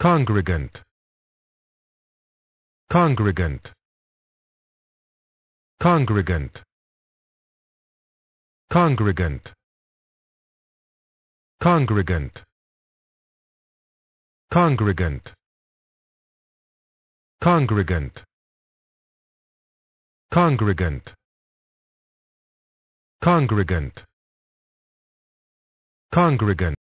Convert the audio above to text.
congregant congregant congregant congregant congregant congregant congregant congregant congregant congregant